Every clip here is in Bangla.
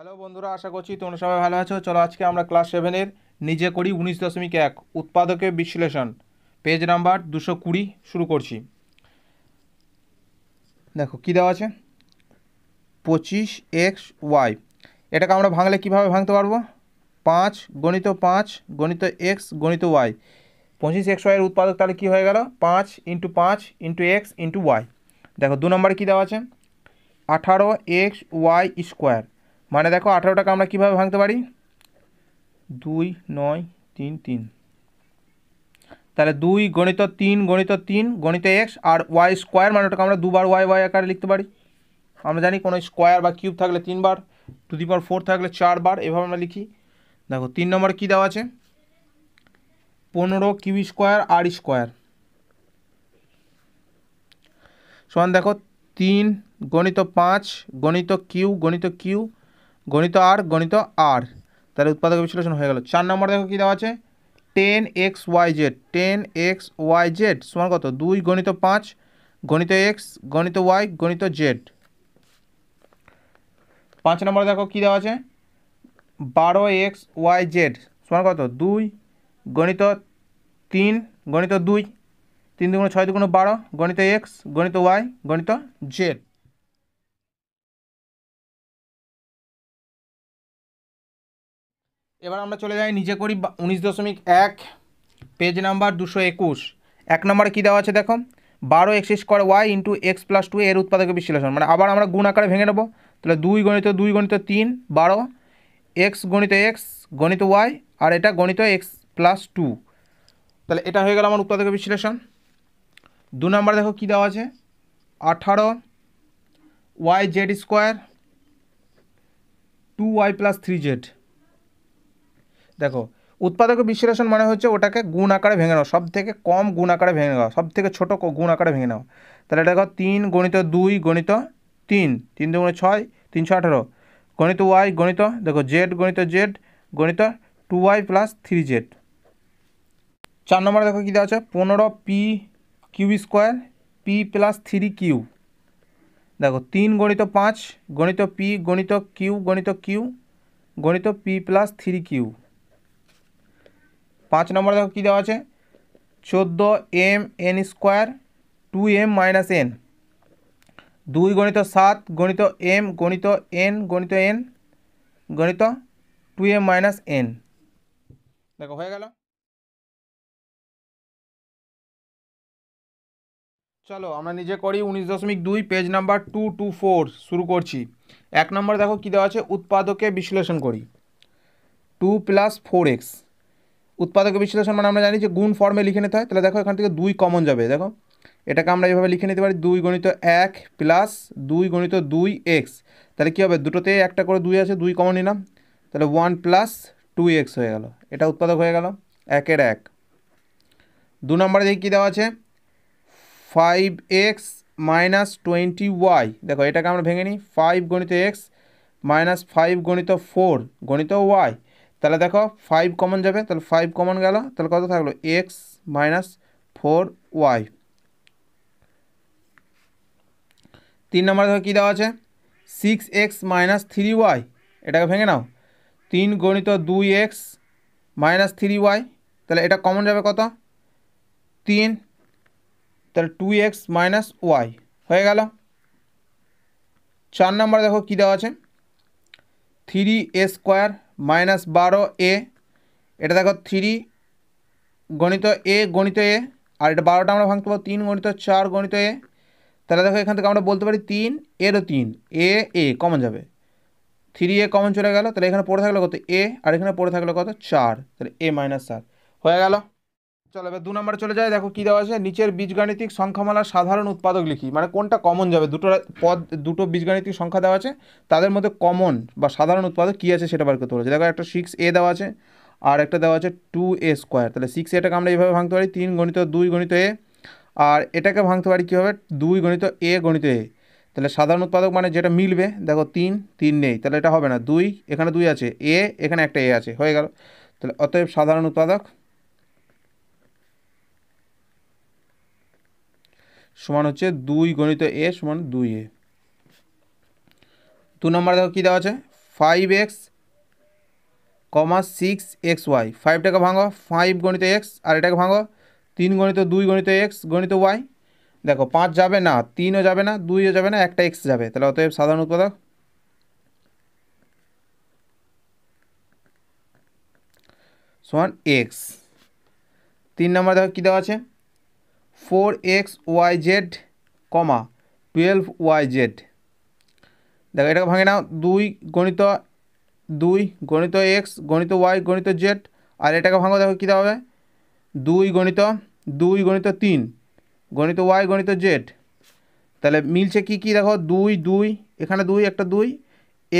হ্যালো বন্ধুরা আশা করছি তোমরা সবাই ভালো আছো চলো আজকে আমরা ক্লাস সেভেনের নিজে করি উনিশ দশমিক এক উৎপাদকের বিশ্লেষণ পেজ নাম্বার দুশো কুড়ি শুরু করছি দেখো কী দেওয়া আছে পঁচিশ এক্স ওয়াই এটাকে আমরা ভাঙলে কিভাবে ভাঙতে পারবো পাঁচ গণিত পাঁচ গণিত এক্স গণিত ওয়াই পঁচিশ এক্স ওয়াইয়ের উৎপাদক তাহলে কী হয়ে গেল পাঁচ ইন্টু পাঁচ ইন্টু এক্স ইন্টু ওয়াই দেখো দু নম্বরে কী দেওয়া আছে আঠারো এক্স ওয়াই স্কোয়ার মানে দেখো আঠারোটাকে আমরা কীভাবে ভাঙতে পারি দুই নয় তিন তিন তাহলে দুই গণিত তিন গণিত তিন গণিত এক্স আর ওয়াই স্কোয়ার মানে ওটাকে আমরা দুবার ওয়াই ওয়াই আকারে লিখতে পারি আমরা জানি কোনো স্কোয়ার বা কিউব থাকলে তিনবার টু দি পাওয়ার ফোর থাকলে চারবার এভাবে আমরা লিখি দেখো তিন নম্বর কী দেওয়া আছে পনেরো কিউ স্কোয়ার আর স্কোয়ার সমান দেখো তিন গণিত পাঁচ গণিত কিউ গণিত কিউ গণিত আর গণিত আর তাহলে উৎপাদক বিশ্লেষণ হয়ে গেল চার নম্বর দেখো কী দেওয়া আছে ten X Y Z ten X Y Z সমান কত দুই গণিত পাঁচ গণিত এক্স গণিত ওয়াই গণিত জেড পাঁচ নম্বর দেখো কী দেওয়া আছে বারো এক্স ওয়াই জেড সমান কত দুই গণিত তিন গণিত দুই তিন দুগুণ ছয় দুগুণ বারো গণিত এক্স গণিত ওয়াই গণিত জেড এবার আমরা চলে যাই নিজে করি উনিশ দশমিক এক পেজ নাম্বার দুশো একুশ এক নম্বরে কী দেওয়া আছে দেখো বারো X square Y into X plus two এর উৎপাদক বিশ্লেষণ মানে আবার আমরা গুণ আকারে ভেঙে নেবো তাহলে দুই গণিত দুই গণিত তিন বারো এক্স গণিত এক্স গণিত ওয়াই আর এটা গণিত এক্স প্লাস টু তাহলে এটা হয়ে গেল আমার উৎপাদক বিশ্লেষণ দু নম্বর দেখো কী দেওয়া আছে আঠারো Y Z square two Y plus three Z দেখো উৎপাদক বিশ্লেষণ মানে হচ্ছে ওটাকে গুণ আকারে ভেঙে নেওয়া সব থেকে কম গুণ আকারে ভেঙে নেওয়া সব থেকে ছোটো গুণ আকারে ভেঙে নেওয়া তাহলে এটা দেখো তিন গণিত দুই গণিত তিন তিন দুগুণে ছয় তিনশো আঠেরো গণিত ওয়াই গণিত দেখো জেড গণিত জেড গণিত two Y plus three Z চার নম্বরে দেখো কী দেওয়া আছে পনেরো P Q square P plus three Q দেখো তিন গণিত পাঁচ গণিত পি গণিত কিউ গণিত কিউ গণিত পি প্লাস থ্রি কিউ পাঁচ নম্বর দেখো কী দেওয়া আছে চোদ্দো M N square two M minus N দুই গণিত সাত গণিত এম গণিত এন গণিত এন গণিত টু এম মাইনাস এন দেখো হয়ে গেল চলো আমরা নিজে করি উনিশ দশমিক দুই page number two two four শুরু করছি এক নম্বর দেখো কী দেওয়া আছে উৎপাদকে বিশ্লেষণ করি টু প্লাস ফোর এক্স উৎপাদক বিশ্লেষণ মানে আমরা জানি যে গুণ ফর্মে লিখে নিতে হয় তাহলে দেখো এখান থেকে দুই কমন যাবে দেখো এটাকে আমরা এভাবে লিখে নিতে পারি দুই গণিত এক প্লাস দুই গণিত দুই এক্স তাহলে কী হবে দুটোতে একটা করে দুই আছে দুই কমন নিলাম তাহলে ওয়ান প্লাস টু এক্স হয়ে গেল এটা উৎপাদক হয়ে গেল একের এক দু নম্বরে দেখি কী দেওয়া আছে five X minus twenty Y দেখো এটাকে আমরা ভেঙে নিই ফাইভ গণিত এক্স মাইনাস ফাইভ গণিত ফোর গণিত ওয়াই তাহলে দেখো ফাইভ কমন যাবে তাহলে ফাইভ কমন গেল তাহলে কত থাকলো এক্স মাইনাস ফোর ওয়াই তিন নম্বর দেখো কী দেওয়া আছে six X minus three Y এটাকে ভেঙে নাও তিন গণিত দুই এক্স মাইনাস থ্রি ওয়াই তাহলে এটা কমন যাবে কত তিন তাহলে টু এক্স মাইনাস ওয়াই হয়ে গেল চার নম্বর দেখো কী দেওয়া আছে থ্রি এ স্কোয়ার মাইনাস বারো এ এটা দেখো থ্রি গণিত এ গণিত এ আর এটা বারোটা আমরা ভাঙতে পারবো তিন গণিত চার গণিত এ তাহলে দেখো এখান থেকে আমরা বলতে পারি তিন এরও তিন এ এ কমন যাবে থ্রি এ কমন চলে গেল তাহলে এখানে পড়ে থাকলো কত এ আর এখানে পড়ে থাকলো কত চার তাহলে এ মাইনাস চার হয়ে গেল চলো এবার দু নম্বরে চলে যায় দেখো কী দেওয়া আছে নিচের বীজগাণিতিক সংখ্যামালা সাধারণ উৎপাদক লিখি মানে কোনটা কমন যাবে দুটো পদ দুটো বীজগাণিতিক সংখ্যা দেওয়া আছে তাদের মধ্যে কমন বা সাধারণ উৎপাদক কী আছে সেটা বার করতে বলেছে দেখো একটা সিক্স এ দেওয়া আছে আর একটা দেওয়া আছে টু এ স্কোয়ার তাহলে সিক্স এটাকে আমরা এইভাবে ভাঙতে পারি তিন গণিত দুই গণিত এ আর এটাকে ভাঙতে পারি কীভাবে দুই গণিত এ গণিত এ তাহলে সাধারণ উৎপাদক মানে যেটা মিলবে দেখো তিন তিন নেই তাহলে এটা হবে না দুই এখানে দুই আছে এ এখানে একটা এ আছে হয়ে গেল তাহলে অতএব সাধারণ উৎপাদক সমান হচ্ছে দুই গণিত এ সমান দুই এ দু নম্বর দেখো কী দেওয়া আছে five X comma six X Y ফাইভটাকে ভাঙো ফাইভ গণিত এক্স আর এটাকে ভাঙো তিন গণিত দুই গণিত এক্স গণিত ওয়াই দেখো পাঁচ যাবে না তিনও যাবে না দুইও যাবে না একটা এক্স যাবে তাহলে অতএব সাধারণ উৎপাদক সমান এক্স তিন নম্বর দেখো কী দেওয়া আছে four X Y Z comma twelve Y Z দেখো এটাকে ভাঙে নাও দুই গণিত দুই গণিত এক্স গণিত ওয়াই গণিত জেড আর এটাকে ভাঙো দেখো কী হবে দুই গণিত দুই গণিত তিন গণিত ওয়াই গণিত জেড তাহলে মিলছে কি কি দেখো দুই দুই এখানে দুই একটা দুই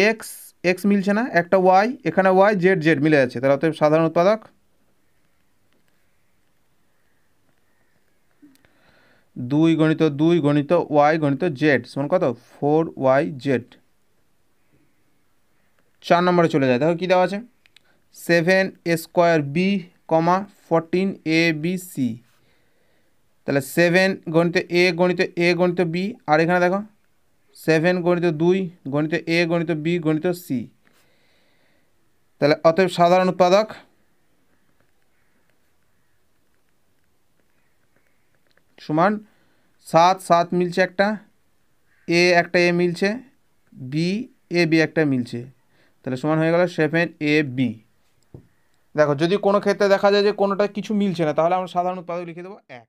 এক্স এক্স মিলছে না একটা ওয়াই এখানে ওয়াই জেড জেড মিলে যাচ্ছে তাহলে অতএব সাধারণ উৎপাদক দুই গণিত দুই গণিত ওয়াই গণিত জেড সমান কত ফোর ওয়াই জেড চার নম্বরে চলে যায় দেখো কী দেওয়া আছে seven A square B comma fourteen A B C তাহলে সেভেন গণিত এ গণিত এ গণিত বি আর এখানে দেখো সেভেন গণিত দুই গণিত এ গণিত বি গণিত সি তাহলে অতএব সাধারণ উৎপাদক সমান সাত সাত মিলছে একটা এ একটা এ মিলছে বি এ বি একটা মিলছে তাহলে সমান হয়ে গেল সেভেন এ বি দেখো যদি কোনো ক্ষেত্রে দেখা যায় যে কোনোটা কিছু মিলছে না তাহলে আমরা সাধারণ উৎপাদক লিখে দেবো এক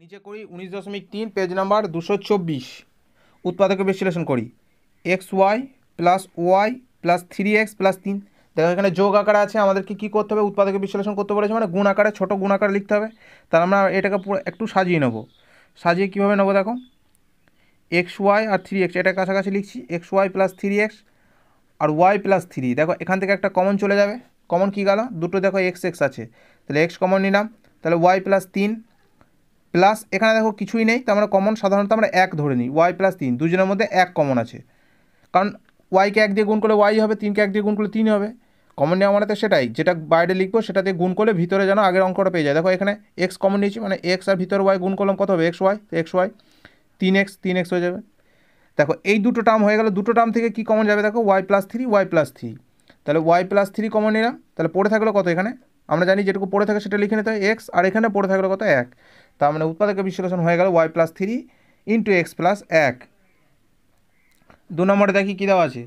নিচে করি উনিশ দশমিক তিন পেজ নাম্বার দুশো চব্বিশ উৎপাদকে বিশ্লেষণ করি X Y plus Y plus three X plus তিন দেখো এখানে যোগ আকারে আছে আমাদেরকে কী করতে হবে উৎপাদকে বিশ্লেষণ করতে বলেছে মানে গুণ আকারে ছোটো গুণ আকারে লিখতে হবে তাহলে আমরা এটাকে পুরো একটু সাজিয়ে নেবো সাজিয়ে কীভাবে নেবো দেখো এক্স ওয়াই আর থ্রি এক্স এটা কাছাকাছি লিখছি X Y plus three X আর ওয়াই প্লাস থ্রি দেখো এখান থেকে একটা কমন চলে যাবে কমন কী গেল দুটো দেখো এক্স এক্স আছে তাহলে এক্স কমন নিলাম তাহলে ওয়াই প্লাস তিন প্লাস এখানে দেখো কিছুই নেই তো আমরা কমন সাধারণত আমরা এক ধরে নিই ওয়াই প্লাস তিন দুজনের মধ্যে এক কমন আছে কারণ ওয়াইকে এক দিয়ে গুণ করলে ওয়াই হবে তিনকে এক দিয়ে গুণ করলে তিন হবে কমন নেওয়া মানে তো সেটাই যেটা বাইরে লিখবো সেটা দিয়ে গুণ করলে ভিতরে যেন আগের অঙ্কটা পেয়ে যায় দেখো এখানে এক্স কমন নিয়েছি মানে এক্স আর ভিতরে ওয়াই গুণ করলাম কত হবে এক্স ওয়াই এক্স ওয়াই তিন এক্স তিন এক্স হয়ে যাবে দেখো এই দুটো টার্ম হয়ে গেলো দুটো টার্ম থেকে কি কমন যাবে দেখো Y plus three Y plus three তাহলে ওয়াই প্লাস থ্রি কমন নিলাম তাহলে পড়ে থাকলো কত এখানে আমরা জানি যেটুকু পড়ে থাকে সেটা লিখে নিতে হয় এক্স আর এখানে পড়ে থাকলো কত এক তার মানে উৎপাদকের বিশ্লেষণ হয়ে গেল Y plus three into X plus এক দু নম্বরে দেখি কী দেওয়া আছে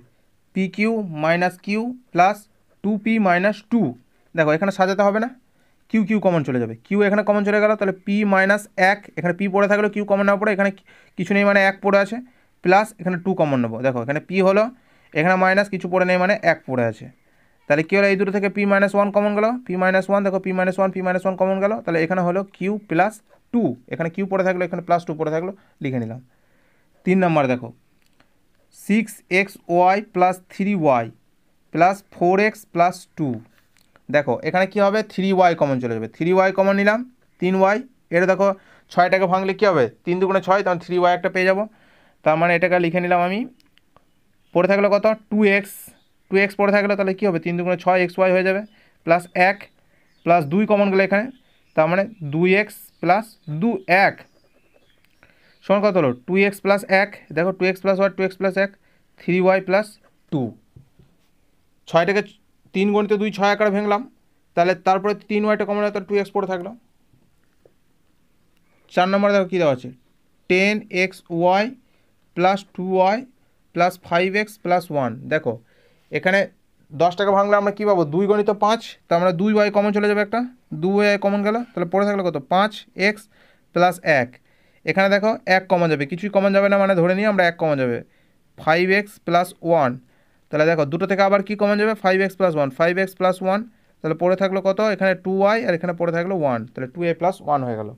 P Q minus Q plus two P minus two দেখো এখানে সাজাতে হবে না কিউ কিউ কমন চলে যাবে কিউ এখানে কমন চলে গেল তাহলে পি মাইনাস এক এখানে পি পড়ে থাকলে কিউ কমন না পড়ে এখানে কিছু নেই মানে এক পড়ে আছে প্লাস এখানে টু কমন নেবো দেখো এখানে পি হলো এখানে মাইনাস কিছু পড়ে নেই মানে এক পড়ে আছে তাহলে কী হলো এই দুটো থেকে পি মাইনাস ওয়ান কমন গেল পি মাইনাস ওয়ান দেখো P minus one P minus one common গেল তাহলে এখানে হলো কিউ প্লাস টু এখানে কিউ পড়ে থাকলো এখানে প্লাস টু পড়ে থাকলো লিখে নিলাম তিন নম্বর দেখো six X Y plus three Y plus four X plus two দেখো এখানে কী হবে থ্রি ওয়াই কমন চলে যাবে থ্রি ওয়াই কমন নিলাম তিন ওয়াই এটা দেখো ছয়টাকে ভাঙলে কী হবে তিন দুগুণে ছয় তখন থ্রি ওয়াই একটা পেয়ে যাবো তার মানে এটাকে লিখে নিলাম আমি পড়ে থাকলে কত টু এক্স টু এক্স পড়ে থাকলে তাহলে কী হবে তিন দুগুণে ছয় এক্স ওয়াই হয়ে যাবে প্লাস এক প্লাস দুই কমন গেলে এখানে তার মানে দুই এক্স প্লাস দু এক শোন কত হলো টু এক্স প্লাস এক দেখো two X plus Y two X plus এক থ্রি ওয়াই প্লাস টু ছয়টাকে তিন গণিত দুই ছয় আকারে ভেঙলাম তাহলে তারপরে তিন ওয়াইটা কমন তার টু এক্স পড়ে থাকলো চার নম্বরে দেখো কী দেওয়া আছে ten X Y plus two Y plus five X plus one দেখো এখানে দশ টাকা ভাঙলে আমরা কী পাবো দুই গণিত পাঁচ তার আমরা দুই ওয়াই কমন চলে যাবে একটা দু ওয়াই কমন গেল তাহলে পড়ে থাকলো কত পাঁচ এক্স প্লাস এক এখানে দেখো এক কমন যাবে কিছুই কমন যাবে না মানে ধরে নিয়ে আমরা এক কমন যাবে ফাইভ এক্স প্লাস ওয়ান তাহলে দেখো দুটো থেকে আবার কি কমন যাবে five X plus one five X plus one তাহলে পড়ে থাকলো কত এখানে টু ওয়াই আর এখানে পড়ে থাকলো ওয়ান তাহলে টু এ প্লাস ওয়ান হয়ে গেল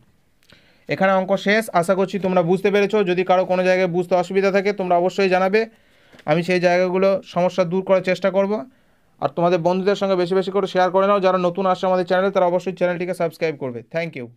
এখানে অঙ্ক শেষ আশা করছি তোমরা বুঝতে পেরেছো যদি কারো কোনো জায়গায় বুঝতে অসুবিধা থাকে তোমরা অবশ্যই জানাবে আমি সেই জায়গাগুলো সমস্যা দূর করার চেষ্টা করব আর তোমাদের বন্ধুদের সঙ্গে বেশি বেশি করে শেয়ার করে নাও যারা নতুন আসছে আমাদের চ্যানেলে তারা অবশ্যই চ্যানেলটিকে সাবস্ক্রাইব করবে থ্যাংক ইউ